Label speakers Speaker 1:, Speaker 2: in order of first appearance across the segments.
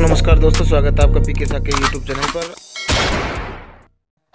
Speaker 1: नमस्कार दोस्तों स्वागत है आपका P K K YouTube channel पर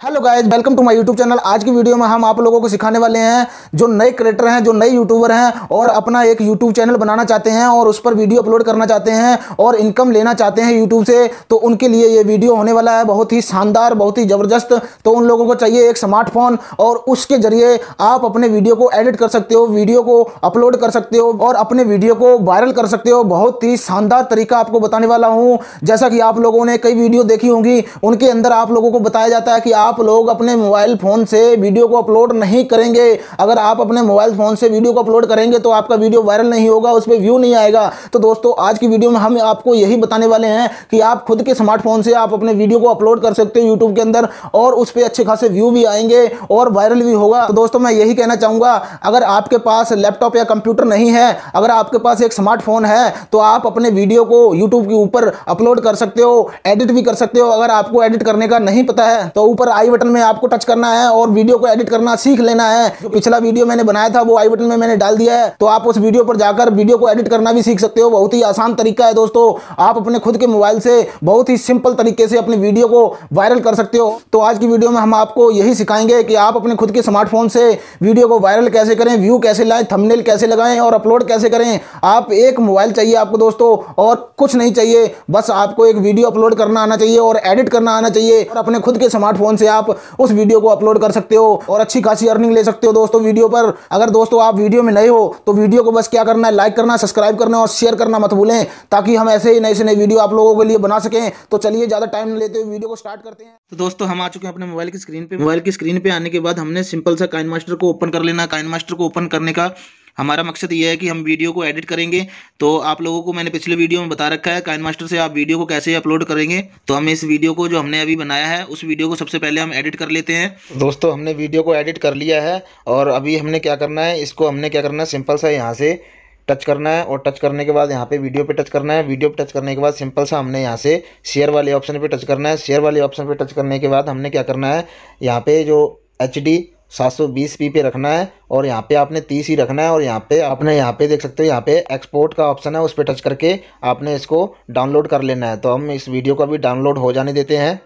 Speaker 1: hello guys welcome to my YouTube channel आज की वीडियो में हम आप लोगों को सिखाने वाले हैं जो नए क्रिएटर हैं जो नए यूट्यूबर हैं और अपना एक यूट्यूब चैनल बनाना चाहते हैं और उस पर वीडियो अपलोड करना चाहते हैं और इनकम लेना चाहते हैं यूट्यूब से तो उनके लिए ये वीडियो होने वाला है बहुत ही शानदार बहुत ही ज़बरदस्त तो उन लोगों को चाहिए एक स्मार्टफोन और उसके ज़रिए आप अपने वीडियो को एडिट कर सकते हो वीडियो को अपलोड कर सकते हो और अपने वीडियो को वायरल कर सकते हो बहुत ही शानदार तरीका आपको बताने वाला हूँ जैसा कि आप लोगों ने कई वीडियो देखी होंगी उनके अंदर आप लोगों को बताया जाता है कि आप आप लोग अपने मोबाइल फ़ोन से वीडियो को अपलोड नहीं करेंगे अगर आप अपने मोबाइल फ़ोन से वीडियो को अपलोड करेंगे तो आपका वीडियो वायरल नहीं होगा उस पर व्यू नहीं आएगा तो दोस्तों आज की वीडियो में हम आपको यही बताने वाले हैं कि आप खुद के स्मार्टफोन से आप अपने वीडियो को अपलोड कर सकते हो यूट्यूब के अंदर और उस पर अच्छे खासे व्यू भी आएंगे और वायरल भी होगा तो दोस्तों मैं यही कहना चाहूँगा अगर आपके पास लैपटॉप या कंप्यूटर नहीं है अगर आपके पास एक स्मार्टफोन है तो आप अपने वीडियो को यूट्यूब के ऊपर अपलोड कर सकते हो एडिट भी कर सकते हो अगर आपको एडिट करने का नहीं पता है तो ऊपर आई बटन में आपको टच करना है और वीडियो को एडिट करना सीख लेना है जो पिछला वीडियो मैंने बनाया था वो आई बटन में मैंने डाल दिया है तो आप उस वीडियो पर जाकर वीडियो को एडिट करना भी सीख सकते हो बहुत ही आसान तरीका है दोस्तों आप अपने खुद के मोबाइल से बहुत ही सिंपल तरीके से अपनी वीडियो को वायरल कर सकते हो तो आज की वीडियो में हम आपको यही सिखाएंगे कि आप अपने खुद के स्मार्टफोन से वीडियो को वायरल कैसे करें व्यू कैसे लाएं थंबनेल कैसे लगाएं और अपलोड कैसे करें आप एक मोबाइल चाहिए आपको दोस्तों और कुछ नहीं चाहिए बस आपको एक वीडियो अपलोड करना आना चाहिए और एडिट करना आना चाहिए और अपने खुद के स्मार्टफोन से आप उस वीडियो को अपलोड कर सकते हो और अच्छी खासी अर्निंग ले सकते हो दोस्तों वीडियो पर अगर दोस्तों आप वीडियो में नए हो तो वीडियो को बस क्या करना है लाइक करना सब्सक्राइब करना और शेयर करना मत भूलें ताकि हम ऐसे ही नए से नए वीडियो आप लोगों के लिए बना सकें तो चलिए ज़्यादा टाइम लेते हुए वीडियो को स्टार्ट करते हैं तो दोस्तों हम आ चुके हैं अपने मोबाइल की स्क्रीन पर मोबाइल की स्क्रीन पर आने के बाद हमने सिंपल सा काइन को ओपन कर लेना काइन को ओपन करने का हमारा मकसद ये है कि हम वीडियो को एडिट करेंगे तो आप लोगों को मैंने पिछले वीडियो में बता रखा है काइन मास्टर से आप वीडियो को कैसे अपलोड करेंगे तो हम इस वीडियो को जो हमने अभी बनाया है उस वीडियो को सबसे पहले हम एडिट कर लेते हैं दोस्तों हमने वीडियो को एडिट कर लिया है और अभी हमने क्या करना है इसको हमने क्या करना है सिंपल सा यहाँ से टच करना है और टच करने के बाद यहाँ पे वीडियो पे टच करना है वीडियो पे टच करने के बाद सिंपल सा हमने यहाँ से शेयर वाले ऑप्शन पे टच करना है शेयर वाले ऑप्शन पे टच करने के बाद हमने क्या करना है यहाँ पे जो एच सात सौ बीस पी पे रखना है और यहाँ पे आपने तीस ही रखना है और यहाँ पे आपने यहाँ पे देख सकते हो यहाँ पे एक्सपोर्ट का ऑप्शन है उस पर टच करके आपने इसको डाउनलोड कर लेना है तो हम इस वीडियो का भी डाउनलोड हो जाने देते हैं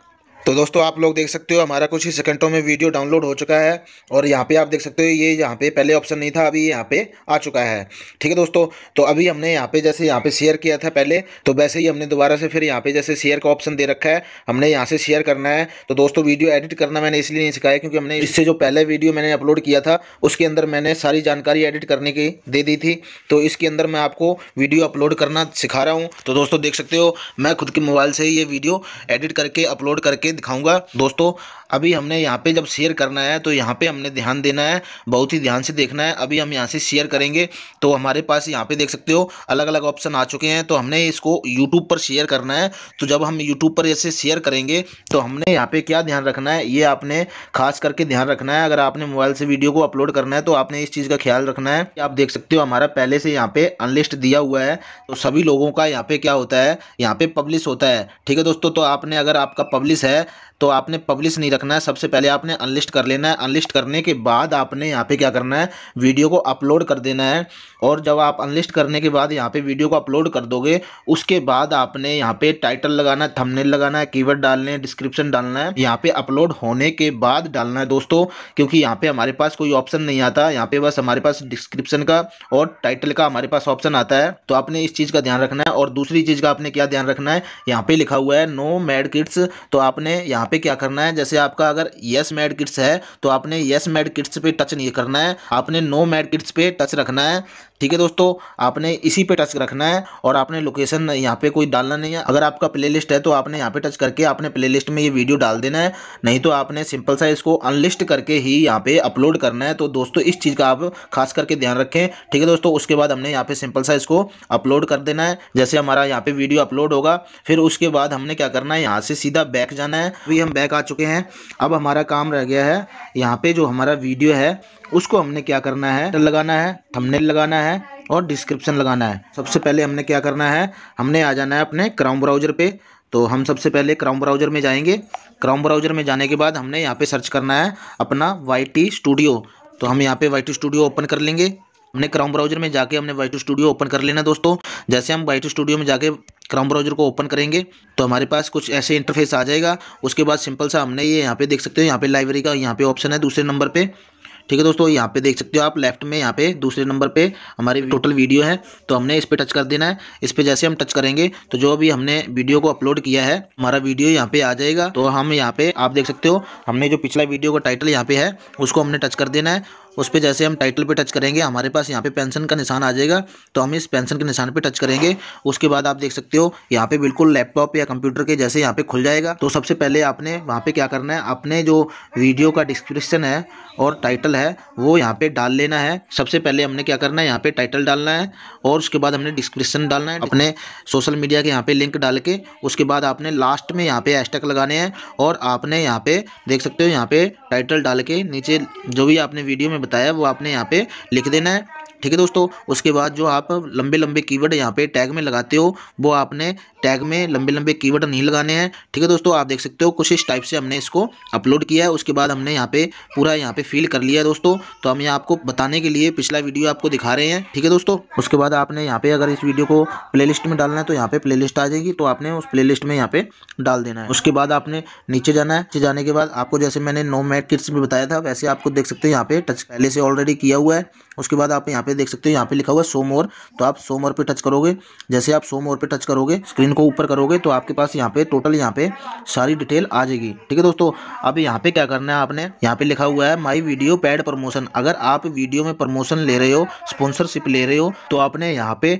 Speaker 1: तो दोस्तों आप लोग देख सकते हो हमारा कुछ ही सेकंडों में वीडियो डाउनलोड हो चुका है और यहाँ पे आप देख सकते हो ये यहाँ पे पहले ऑप्शन नहीं था अभी यहाँ पे आ चुका है ठीक है दोस्तों तो अभी हमने यहाँ पे जैसे यहाँ पे शेयर किया था पहले तो वैसे ही हमने दोबारा से फिर यहाँ पे जैसे शेयर का ऑप्शन दे रखा है हमने यहाँ से शेयर करना है तो दोस्तों वीडियो एडिट करना मैंने इसलिए नहीं सिखाया क्योंकि हमने इससे जो पहले वीडियो मैंने अपलोड किया था उसके अंदर मैंने सारी जानकारी एडिट करने की दे दी थी तो इसके अंदर मैं आपको वीडियो अपलोड करना सिखा रहा हूँ तो दोस्तों देख सकते हो मैं खुद के मोबाइल से ही ये वीडियो एडिट करके अपलोड करके दिखाऊंगा दोस्तों अभी हमने यहाँ पे जब शेयर करना है तो यहाँ पे हमने ध्यान देना है बहुत ही ध्यान से देखना है अभी हम यहाँ से शेयर करेंगे तो हमारे पास यहाँ पे देख सकते हो अलग अलग ऑप्शन आ चुके हैं तो हमने इसको यूट्यूब पर शेयर करना है तो जब हम यूट्यूब पर ऐसे शेयर करेंगे तो हमने यहाँ पर क्या ध्यान रखना है ये आपने खास करके ध्यान रखना है अगर आपने मोबाइल से वीडियो को अपलोड करना है तो आपने इस चीज़ का ख्याल रखना है आप देख सकते हो हमारा पहले से यहाँ पे अनलिस्ट दिया हुआ है तो सभी लोगों का यहाँ पे क्या होता है यहाँ पे पब्लिश होता है ठीक है दोस्तों तो आपने अगर आपका पब्लिश है तो आपने पब्लिश नहीं रखना है सबसे पहले आपने अनलिस्ट कर लेना है अनलिस्ट करने के बाद आपने यहाँ पे क्या करना है वीडियो को अपलोड कर देना है और जब आप अनलिस्ट करने के बाद यहाँ पे वीडियो को अपलोड कर दोगे उसके बाद आपने यहाँ पे टाइटल लगाना है थंबनेल लगाना है कीवर्ड डालने हैं डिस्क्रिप्शन डालना है यहाँ पे अपलोड होने के बाद डालना है दोस्तों क्योंकि यहाँ पे हमारे पास कोई ऑप्शन नहीं आता यहाँ पे बस हमारे पास डिस्क्रिप्शन का और टाइटल का हमारे पास ऑप्शन आता है तो आपने इस चीज़ का ध्यान रखना है और दूसरी चीज़ का आपने क्या ध्यान रखना है यहाँ पे लिखा हुआ है नो मेड किट्स तो आपने आपने यहाँ पे क्या करना है जैसे आपका अगर यस मेड किट्स है तो आपने यस मेड किट्स पे टच नहीं करना है आपने नो मेड किट्स पे टच रखना है ठीक है दोस्तों आपने इसी पे टच रखना है और आपने लोकेशन यहाँ पे कोई डालना नहीं है अगर आपका प्लेलिस्ट है तो आपने यहाँ पे टच करके आपने प्लेलिस्ट में ये वीडियो डाल देना है नहीं तो आपने सिंपल सा इसको अनलिस्ट करके ही यहाँ पे अपलोड करना है तो दोस्तों इस चीज़ का आप खास करके ध्यान रखें ठीक है दोस्तों उसके बाद हमने यहाँ पे सिंपल सा इसको अपलोड कर देना है जैसे हमारा यहाँ पे वीडियो अपलोड होगा फिर उसके बाद हमने क्या करना है यहाँ से सीधा बैक जाना है हैं अभी हम बैक आ चुके हैं अब हमारा काम रह गया है यहाँ पे जो हमारा वीडियो है उसको हमने क्या करना है लगाना है थंबनेल लगाना है और डिस्क्रिप्शन लगाना है सबसे पहले हमने क्या करना है हमने आ जाना है अपने क्राउम ब्राउज़र पे तो हम सबसे पहले क्राउम ब्राउज़र में जाएंगे क्राउम ब्राउज़र में जाने के बाद हमने यहाँ पे सर्च करना है अपना वाई स्टूडियो तो हम यहाँ पे वाई स्टूडियो ओपन कर लेंगे हमने क्राउन ब्राउजर में जाके हमने वाई स्टूडियो ओपन कर लेना दोस्तों जैसे हम वाई स्टूडियो में जाके क्राउन ब्राउजर को ओपन करेंगे तो हमारे पास कुछ ऐसे इंटरफेस आ जाएगा उसके बाद सिंपल सा हमने ये यहाँ पे देख सकते हो यहाँ पे लाइब्रेरी का यहाँ पे ऑप्शन है दूसरे नंबर पर ठीक है दोस्तों यहाँ पे देख सकते हो आप लेफ्ट में यहाँ पे दूसरे नंबर पे हमारी टोटल वीडियो है तो हमने इस पर टच कर देना है इस पर जैसे हम टच करेंगे तो जो अभी हमने वीडियो को अपलोड किया है हमारा वीडियो यहाँ पे आ जाएगा तो हम यहाँ पे आप देख सकते हो हमने जो पिछला वीडियो का टाइटल यहाँ पे है उसको हमने टच कर देना है उस पर जैसे हम टाइटल पे टच करेंगे हमारे पास यहाँ पे पेंशन का निशान आ जाएगा तो हम इस पेंशन के निशान पे टच करेंगे उसके बाद आप देख सकते हो यहाँ पे बिल्कुल लैपटॉप या कंप्यूटर के जैसे यहाँ पे खुल जाएगा तो सबसे पहले आपने वहाँ पे क्या करना है अपने जो वीडियो का डिस्क्रिप्शन है और टाइटल है वो यहाँ पे डाल लेना है सबसे पहले हमने क्या करना है यहाँ पे टाइटल डालना है और उसके बाद हमने डिस्क्रिप्शन डालना है अपने सोशल मीडिया के यहाँ पे लिंक डाल के उसके बाद आपने लास्ट में यहाँ पे हैशटैग लगाने हैं और आपने यहाँ पे देख सकते हो यहाँ पे टाइटल डाल के नीचे जो भी आपने वीडियो में बताया वो आपने यहाँ पे लिख देना है ठीक है दोस्तों उसके बाद जो आप लंबे लंबे कीवर्ड यहाँ पे टैग में लगाते हो वो आपने टैग में लंबे लंबे कीवर्ड नहीं लगाने हैं ठीक है दोस्तों आप देख सकते हो कुछ इस टाइप से हमने इसको अपलोड किया है उसके बाद हमने यहाँ पे पूरा यहाँ पे फिल कर लिया है दोस्तों तो हम यहाँ आपको बताने के लिए पिछला वीडियो आपको दिखा रहे हैं ठीक है दोस्तों उसके बाद आपने यहाँ पे अगर इस वीडियो को प्ले में डालना है तो यहाँ पे प्ले आ जाएगी तो आपने उस प्ले में यहाँ पे डाल देना है उसके बाद आपने नीचे जाना है नीचे जाने के बाद आपको जैसे मैंने नो मैट किट्स में बताया था वैसे आपको देख सकते हैं यहाँ पे टच पहले से ऑलरेडी किया हुआ है उसके बाद आप यहाँ पे पे देख सकते हो यहाँ पे लिखा हुआ है सो मोर तो आप सो मोर पे टच करोगे जैसे आप सो मोर पे टच करोगे स्क्रीन को ऊपर करोगे तो आपके पास यहाँ पे टोटल यहाँ पे सारी डिटेल आ जाएगी ठीक है दोस्तों अब यहाँ पे क्या करना है आपने यहाँ पे लिखा हुआ है माई वीडियो पैड प्रमोशन अगर आप वीडियो में प्रमोशन ले रहे हो स्पॉन्सरशिप ले रहे हो तो आपने यहाँ पे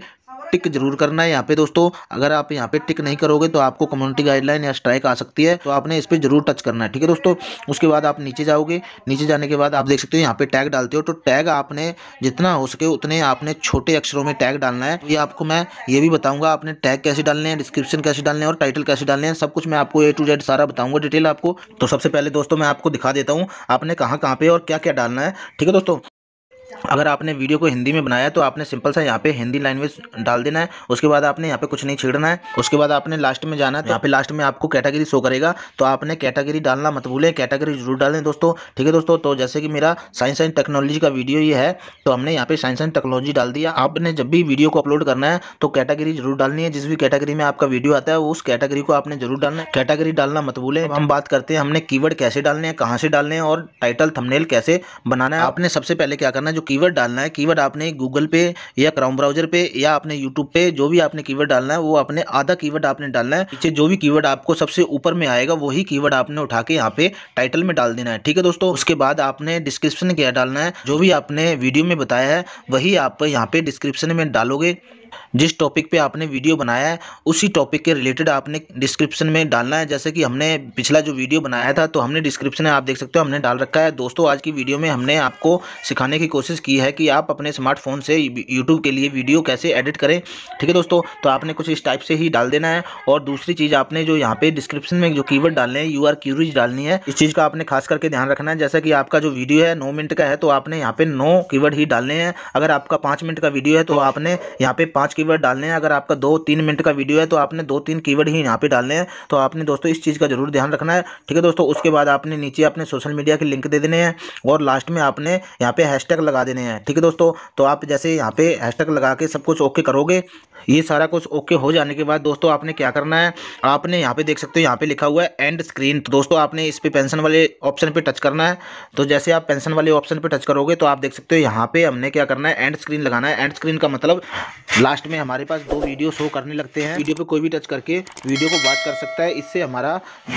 Speaker 1: टिक जरूर करना है यहाँ पे दोस्तों अगर आप यहाँ पे टिक नहीं करोगे तो आपको कम्युनिटी गाइडलाइन या स्ट्राइक आ सकती है तो आपने इस पर जरूर टच करना है ठीक है दोस्तों उसके बाद आप नीचे जाओगे नीचे जाने के बाद आप देख सकते हो यहाँ पे टैग डालते हो तो टैग आपने जितना हो सके उतने आपने छोटे अक्षरों में टैग डालना है तो ये आपको मैं ये भी बताऊंगा आपने टैग कैसे डालने हैं डिस्क्रिप्शन कैसे डालने हैं और टाइटल कैसे डालने हैं सब कुछ मैं आपको ए टू जेड सारा बताऊंगा डिटेल आपको तो सबसे पहले दोस्तों मैं आपको दिखा देता हूँ आपने कहाँ कहाँ पे और क्या क्या डालना है ठीक है दोस्तों अगर आपने वीडियो को हिंदी में बनाया तो आपने सिंपल सा यहाँ पे हिंदी लैंग्वेज डाल देना है उसके बाद आपने यहाँ पे कुछ नहीं छेड़ना है उसके बाद आपने लास्ट में जाना है तो यहाँ पे लास्ट में आपको कैटेगरी शो करेगा तो आपने कैटेगरी डालना मत भूलें कैटेगरी जरूर डालें दोस्तों ठीक है दोस्तों तो जैसे कि मेरा साइंस एंड टेक्नोलॉजी का वीडियो ये है तो हमने यहाँ पे साइंस एंड टेक्नोलॉजी डाल दिया आपने जब भी वीडियो को अपलोड करना है तो कैटेगरी जरूर डालनी है जिस भी कैटेगरी में आपका वीडियो आता है उस कैटेगरी को आपने जरूर डालना है कैटेगरी डालना मत भूलें हम बात करते हैं हमने कीवर्ड कैसे डालने हैं कहाँ से डालने हैं और टाइटल थमनेल कैसे बनाना है आपने सबसे पहले क्या करना है जो कीवर्ड डालना है कीवर्ड आपने गूगल पे या क्राउम ब्राउजर पे या अपने यूट्यूब पे जो भी आपने कीवर्ड डालना है वो अपने आधा कीवर्ड आपने डालना है पीछे जो भी कीवर्ड आपको सबसे ऊपर में आएगा वही कीवर्ड आपने उठा के यहाँ पे टाइटल में डाल देना है ठीक है दोस्तों उसके बाद आपने डिस्क्रिप्शन क्या डालना है जो भी आपने वीडियो में बताया है वही आप यहाँ पे डिस्क्रिप्शन में डालोगे जिस टॉपिक पे आपने वीडियो बनाया है उसी टॉपिक के रिलेटेड आपने डिस्क्रिप्शन में डालना है जैसे कि हमने पिछला जो वीडियो बनाया था तो हमने डिस्क्रिप्शन में आप देख सकते हो हमने डाल रखा है दोस्तों आज की वीडियो में हमने आपको सिखाने की कोशिश की है कि आप अपने स्मार्टफोन से यूट्यूब के लिए वीडियो कैसे एडिट करें ठीक है दोस्तों तो आपने कुछ इस टाइप से ही डाल देना है और दूसरी चीज़ आपने जो यहाँ पे डिस्क्रिप्शन में जो वर्ड डालने हैं यू आर क्यूरीज डालनी है इस चीज़ का आपने खास करके ध्यान रखना है जैसा कि आपका जो वीडियो है नौ मिनट का है तो आपने यहाँ पे नौ वर्ड ही डालने हैं अगर आपका पाँच मिनट का वीडियो है तो आपने यहाँ पे पांच कीवर्ड डालने हैं अगर आपका दो तीन मिनट का वीडियो है तो आपने दो तीन कीवर्ड ही यहाँ पे डालने हैं तो आपने दोस्तों इस चीज़ का जरूर ध्यान रखना है ठीक है दोस्तों उसके बाद आपने नीचे अपने सोशल मीडिया के लिंक दे देने हैं और लास्ट में आपने यहाँ पे हैशटैग लगा देने हैं ठीक है दोस्तों तो आप जैसे यहाँ पे हैशटैग लगा के सब कुछ ओके करोगे ये सारा कुछ ओके हो जाने के बाद दोस्तों आपने क्या करना है आपने यहाँ पे देख सकते हो यहाँ पे लिखा हुआ है एंड स्क्रीन तो दोस्तों आपने इस पर पेंशन वाले ऑप्शन पे टच करना है तो जैसे आप पेंशन वाले ऑप्शन पे टच करोगे तो आप देख सकते हो यहाँ पे हमने क्या करना है एंड स्क्रीन लगाना है एंड स्क्रीन का मतलब लास्ट लास्ट में हमारे पास दो वीडियो शो करने लगते हैं वीडियो पे कोई भी टच करके वीडियो को वॉच कर सकता है इससे हमारा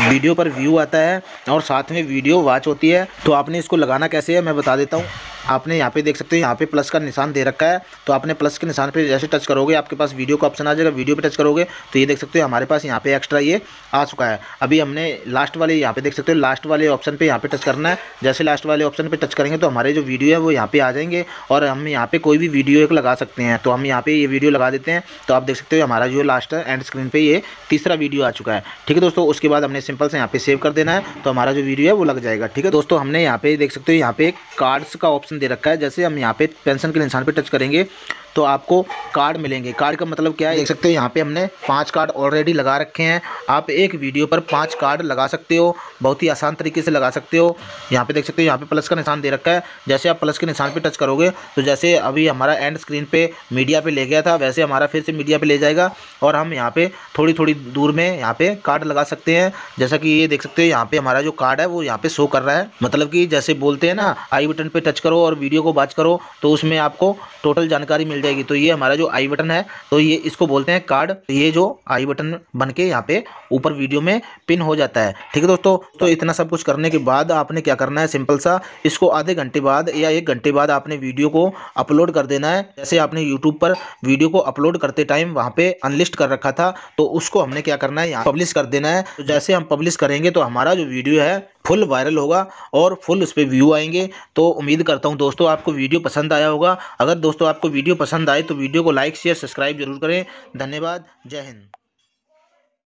Speaker 1: वीडियो पर व्यू आता है और साथ में वीडियो वॉच होती है तो आपने इसको लगाना कैसे है मैं बता देता हूँ आपने यहाँ पे देख सकते हो यहाँ पे प्लस का निशान दे रखा है तो आपने प्लस के निशान पे जैसे टच करोगे आपके पास वीडियो का ऑप्शन आ जाएगा वीडियो पे टच करोगे तो ये देख सकते हो हमारे पास यहाँ पे एक्स्ट्रा ये आ चुका है अभी हमने लास्ट वाले यहाँ पे देख सकते हो लास्ट वाले ऑप्शन पर यहाँ पे टच करना है जैसे लास्ट वाले ऑप्शन पर टच करेंगे तो हमारे जो वीडियो है वो यहाँ पे आ जाएंगे और हम यहाँ पे कोई भी वीडियो एक लगा सकते हैं तो हम यहाँ पे ये वीडियो लगा देते हैं तो आप देख सकते हो हमारा जो लास्ट है एंड स्क्रीन पर ये तीसरा वीडियो आ चुका है ठीक है दोस्तों उसके बाद हमने सिंपल से यहाँ पर सेव कर देना है तो हमारा जो वीडियो है वो लग जाएगा ठीक है दोस्तों हमने यहाँ पे देख सकते हो यहाँ पे कार्ड्स का ऑप्शन ऑप्शन दे रखा है जैसे हम यहाँ पे पेंशन के इंसान पे टच करेंगे तो आपको कार्ड मिलेंगे कार्ड का मतलब क्या है देख सकते हो यहाँ पे हमने पाँच कार्ड ऑलरेडी लगा रखे हैं आप एक वीडियो पर पाँच कार्ड लगा सकते हो बहुत ही आसान तरीके से लगा सकते हो यहाँ पे देख सकते हो यहाँ पे प्लस का निशान दे रखा है जैसे आप प्लस के निशान पर टच करोगे तो जैसे अभी हमारा एंड स्क्रीन पर मीडिया पर ले गया था वैसे हमारा फिर से मीडिया पर ले जाएगा और हम यहाँ पर थोड़ी थोड़ी दूर में यहाँ पर कार्ड लगा सकते हैं जैसा कि ये देख सकते हो यहाँ पर हमारा जो कार्ड है वो यहाँ पर शो कर रहा है मतलब कि जैसे बोलते हैं ना आई बटन पर टच करो और वीडियो को बात करो तो उसमें आपको टोटल जानकारी मिल जाएगी जाएगी तो ये हमारा जो आई बटन है तो ये इसको बोलते हैं कार्ड तो ये जो आई बटन बन के यहाँ पे ऊपर वीडियो में पिन हो जाता है ठीक है दोस्तों तो इतना सब कुछ करने के बाद आपने क्या करना है सिंपल सा इसको आधे घंटे बाद या एक घंटे बाद आपने वीडियो को अपलोड कर देना है जैसे आपने यूट्यूब पर वीडियो को अपलोड करते टाइम वहाँ पे अनलिस्ट कर रखा था तो उसको हमने क्या करना है यहाँ पब्लिश कर देना है तो जैसे हम पब्लिश करेंगे तो हमारा जो वीडियो है फुल वायरल होगा और फुल उस पर व्यू आएंगे तो उम्मीद करता हूँ दोस्तों आपको वीडियो पसंद आया होगा अगर दोस्तों आपको वीडियो पसंद आए तो वीडियो को लाइक शेयर सब्सक्राइब जरूर करें धन्यवाद जय हिंद